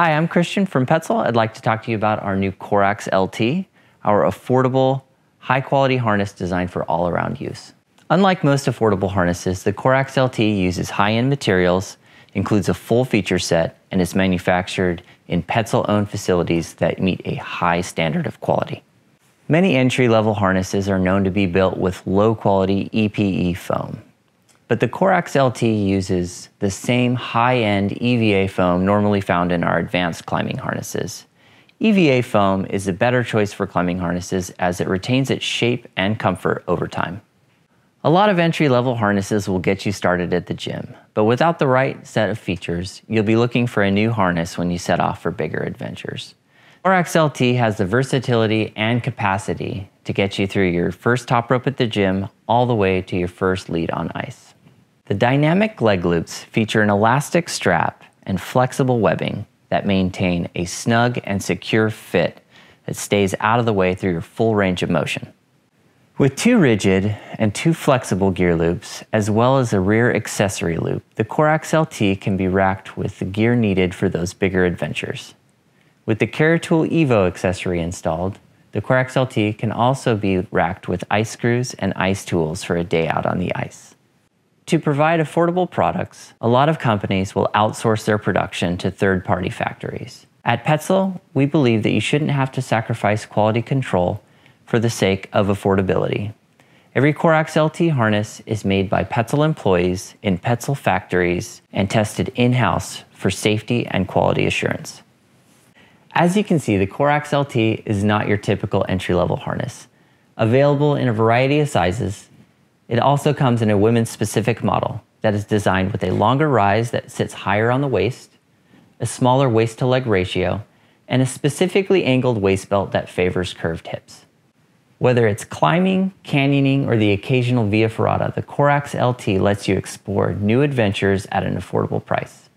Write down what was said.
Hi, I'm Christian from Petzl. I'd like to talk to you about our new Corax LT, our affordable, high quality harness designed for all around use. Unlike most affordable harnesses, the Corax LT uses high end materials, includes a full feature set, and is manufactured in Petzl owned facilities that meet a high standard of quality. Many entry level harnesses are known to be built with low quality EPE foam. But the Corax LT uses the same high-end EVA foam normally found in our advanced climbing harnesses. EVA foam is a better choice for climbing harnesses as it retains its shape and comfort over time. A lot of entry-level harnesses will get you started at the gym, but without the right set of features, you'll be looking for a new harness when you set off for bigger adventures. Corax LT has the versatility and capacity to get you through your first top rope at the gym all the way to your first lead on ice. The dynamic leg loops feature an elastic strap and flexible webbing that maintain a snug and secure fit that stays out of the way through your full range of motion. With two rigid and two flexible gear loops, as well as a rear accessory loop, the Corax LT can be racked with the gear needed for those bigger adventures. With the Caratool Evo accessory installed, the Corax LT can also be racked with ice screws and ice tools for a day out on the ice. To provide affordable products, a lot of companies will outsource their production to third party factories. At Petzl, we believe that you shouldn't have to sacrifice quality control for the sake of affordability. Every Corax LT harness is made by Petzl employees in Petzl factories and tested in house for safety and quality assurance. As you can see, the Corax LT is not your typical entry level harness. Available in a variety of sizes, it also comes in a women's specific model that is designed with a longer rise that sits higher on the waist, a smaller waist to leg ratio, and a specifically angled waist belt that favors curved hips. Whether it's climbing, canyoning, or the occasional via ferrata, the Corax LT lets you explore new adventures at an affordable price.